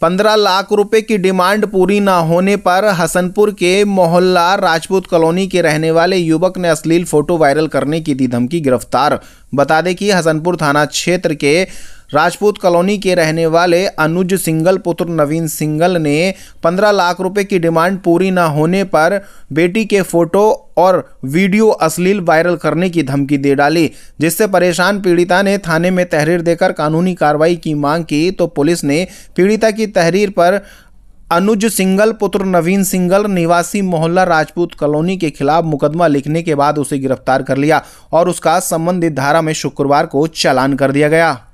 पंद्रह लाख रुपए की डिमांड पूरी ना होने पर हसनपुर के मोहल्ला राजपूत कॉलोनी के रहने वाले युवक ने अश्लील फोटो वायरल करने की दी धमकी गिरफ्तार बता दें कि हसनपुर थाना क्षेत्र के राजपूत कॉलोनी के रहने वाले अनुज सिंगल पुत्र नवीन सिंगल ने 15 लाख रुपए की डिमांड पूरी न होने पर बेटी के फोटो और वीडियो अश्लील वायरल करने की धमकी दे डाली जिससे परेशान पीड़िता ने थाने में तहरीर देकर कानूनी कार्रवाई की मांग की तो पुलिस ने पीड़िता की तहरीर पर अनुज सिंगल पुत्र नवीन सिंगल निवासी मोहल्ला राजपूत कॉलोनी के खिलाफ मुकदमा लिखने के बाद उसे गिरफ्तार कर लिया और उसका संबंधित धारा में शुक्रवार को चालान कर दिया गया